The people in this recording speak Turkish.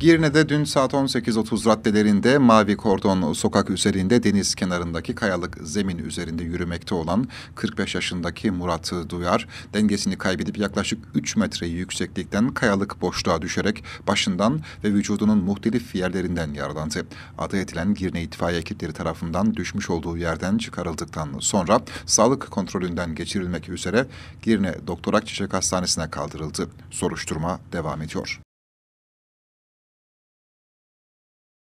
Girne'de dün saat 18.30 raddelerinde Mavi Kordon sokak üzerinde deniz kenarındaki kayalık zemin üzerinde yürümekte olan 45 yaşındaki Murat Duyar dengesini kaybedip yaklaşık 3 metre yükseklikten kayalık boşluğa düşerek başından ve vücudunun muhtelif yerlerinden yaralandı. Adı edilen Girne itfaiye ekipleri tarafından düşmüş olduğu yerden çıkarıldıktan sonra sağlık kontrolünden geçirilmek üzere Girne Doktorak Çiçek Hastanesi'ne kaldırıldı. Soruşturma devam ediyor.